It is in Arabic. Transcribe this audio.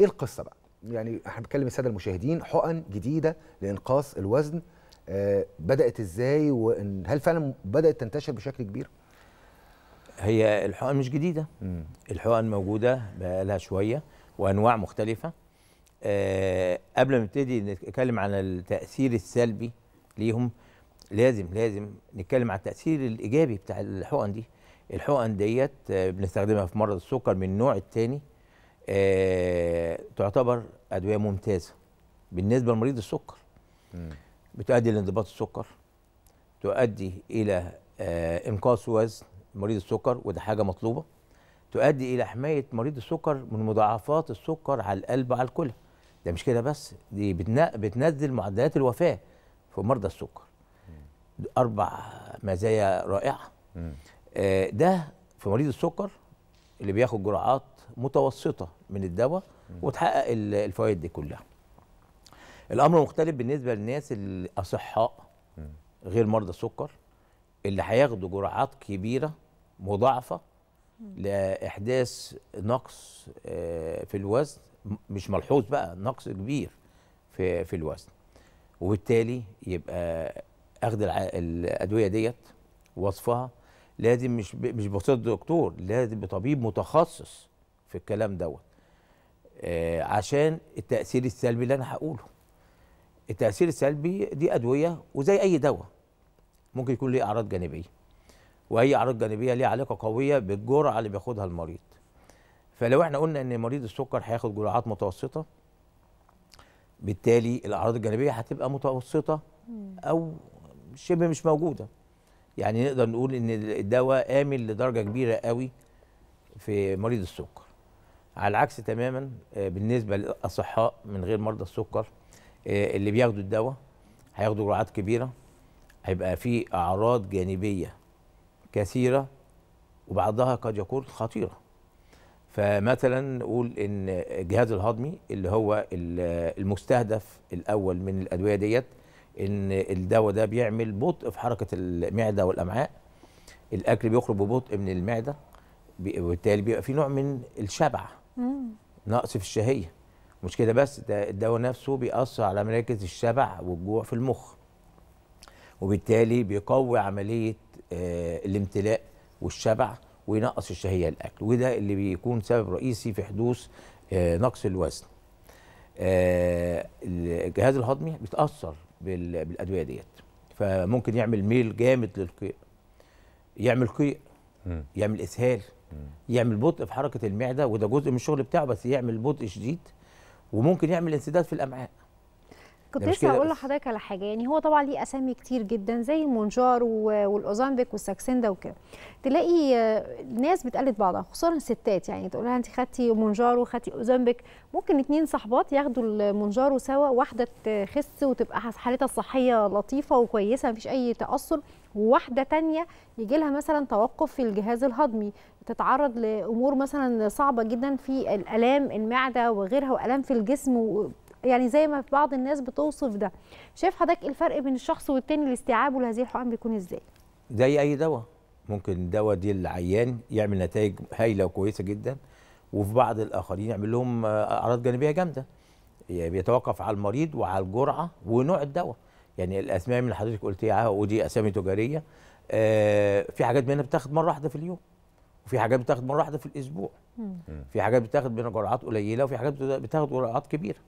ايه القصه بقى يعني احنا بنتكلم الساده المشاهدين حقن جديده لانقاص الوزن آه بدات ازاي وهل فعلا بدات تنتشر بشكل كبير هي الحقن مش جديده مم. الحقن موجوده بقالها شويه وانواع مختلفه آه قبل ما نبتدي نتكلم عن التاثير السلبي ليهم لازم لازم نتكلم عن التاثير الايجابي بتاع الحقن دي الحقن ديت آه، بنستخدمها في مرض السكر من النوع الثاني آه، تعتبر ادويه ممتازه بالنسبه لمريض السكر بتؤدي لانضباط السكر تؤدي الى آه، انقاص وزن مريض السكر وده حاجه مطلوبه تؤدي الى حمايه مريض السكر من مضاعفات السكر على القلب وعلى الكلى ده مش كده بس دي بتنزل معدلات الوفاه في مرضى السكر اربع مزايا رائعه آه، ده في مريض السكر اللي بياخد جرعات متوسطه من الدواء وتحقق الفوائد دي كلها الامر مختلف بالنسبه للناس الاصحاء غير مرضى السكر اللي هياخدوا جرعات كبيره مضاعفه لاحداث نقص آه، في الوزن مش ملحوظ بقى نقص كبير في في الوزن وبالتالي يبقى اخد الادويه ديت وصفها لازم مش مش بواسطه دكتور لازم بطبيب متخصص في الكلام دوت آه عشان التاثير السلبي اللي انا هقوله التاثير السلبي دي ادويه وزي اي دواء ممكن يكون ليه اعراض جانبيه واي اعراض جانبيه ليها علاقه قويه بالجرعه اللي بياخدها المريض فلو احنا قلنا ان مريض السكر هياخد جرعات متوسطه بالتالي الاعراض الجانبيه هتبقى متوسطه او شبه مش موجوده يعني نقدر نقول ان الدواء امن لدرجه كبيره قوي في مريض السكر على العكس تماما آه، بالنسبه للاصحاء من غير مرضى السكر آه، اللي بياخدوا الدواء هياخدوا جرعات كبيره هيبقى في اعراض جانبيه كثيره وبعضها قد يكون خطيره فمثلا نقول ان الجهاز الهضمي اللي هو المستهدف الاول من الادويه ديت ان الدواء ده بيعمل بطء في حركه المعده والامعاء الاكل بيخرج ببطء من المعده وبالتالي بيبقى في نوع من الشبع نقص في الشهيه مش كده بس ده الدواء نفسه بيأثر على مراكز الشبع والجوع في المخ وبالتالي بيقوي عمليه آه، الامتلاء والشبع وينقص الشهيه الاكل وده اللي بيكون سبب رئيسي في حدوث آه، نقص الوزن آه، الجهاز الهضمي بيتاثر بالادويه ديت فممكن يعمل ميل جامد للقيء يعمل قيء يعمل اسهال يعمل بطء في حركه المعده وده جزء من الشغل بتاعه بس يعمل بطء شديد وممكن يعمل انسداد في الامعاء كنت يعني لسه هقول لحضرتك على حاجه يعني هو طبعا ليه اسامي كتير جدا زي المونجار والاوزامبيك والساكسندا وكده تلاقي آه، ناس بتقلد بعضها خصوصا الستات يعني تقول لها انت خدتي مونجار وخدتي اوزامبيك ممكن اتنين صاحبات ياخدوا المونجارو سوا واحده تخس وتبقى حالتها الصحيه لطيفه وكويسه مفيش اي تاثر وواحده تانية يجي لها مثلا توقف في الجهاز الهضمي تتعرض لامور مثلا صعبه جدا في الالام المعده وغيرها والام في الجسم يعني زي ما في بعض الناس بتوصف ده شايف حضرتك إيه الفرق بين الشخص والتاني لاستيعابه لهذه الحقن بيكون ازاي زي اي دواء ممكن الدواء دي العيان يعمل نتائج هايله وكويسه جدا وفي بعض الاخرين يعمل لهم آه، اعراض جانبيه جامده يعني بيتوقف على المريض وعلى الجرعه ونوع الدواء يعني الاسماء اللي حضرتك قلتيها ودي اسامي تجاريه آه في حاجات منها بتاخد مره واحده في اليوم وفي حاجات بتاخد مره واحده في الاسبوع في حاجات بتاخد منها جرعات قليله وفي حاجات بتاخد جرعات كبيره